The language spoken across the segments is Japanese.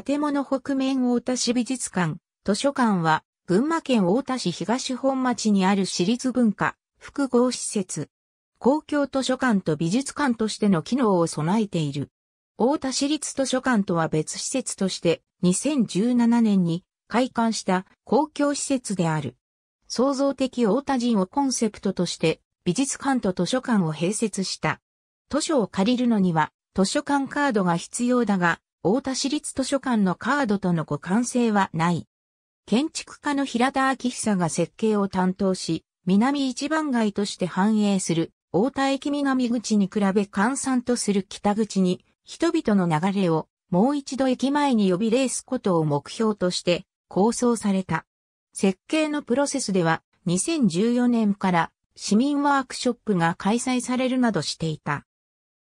建物北面大田市美術館、図書館は、群馬県大田市東本町にある私立文化、複合施設。公共図書館と美術館としての機能を備えている。大田市立図書館とは別施設として、2017年に開館した公共施設である。創造的大田人をコンセプトとして、美術館と図書館を併設した。図書を借りるのには、図書館カードが必要だが、大田市立図書館のカードとの互換性はない。建築家の平田昭久が設計を担当し、南一番街として繁栄する大田駅南口に比べ閑散とする北口に、人々の流れをもう一度駅前に呼びレースことを目標として構想された。設計のプロセスでは2014年から市民ワークショップが開催されるなどしていた。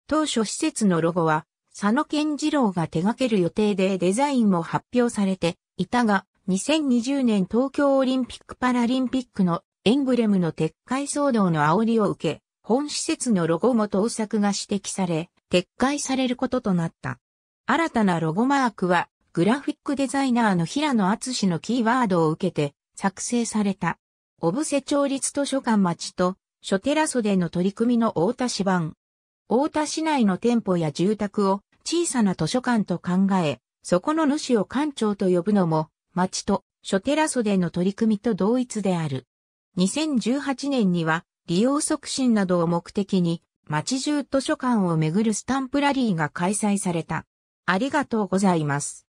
当初施設のロゴは佐野健次郎が手掛ける予定でデザインも発表されていたが、2020年東京オリンピック・パラリンピックのエンブレムの撤回騒動の煽りを受け、本施設のロゴも盗作が指摘され、撤回されることとなった。新たなロゴマークは、グラフィックデザイナーの平野厚氏のキーワードを受けて作成された。小布施町立図書館町と、書テラソでの取り組みの大田市版、大田市内の店舗や住宅を小さな図書館と考え、そこの主を館長と呼ぶのも、町と書寺袖の取り組みと同一である。2018年には、利用促進などを目的に、町中図書館をめぐるスタンプラリーが開催された。ありがとうございます。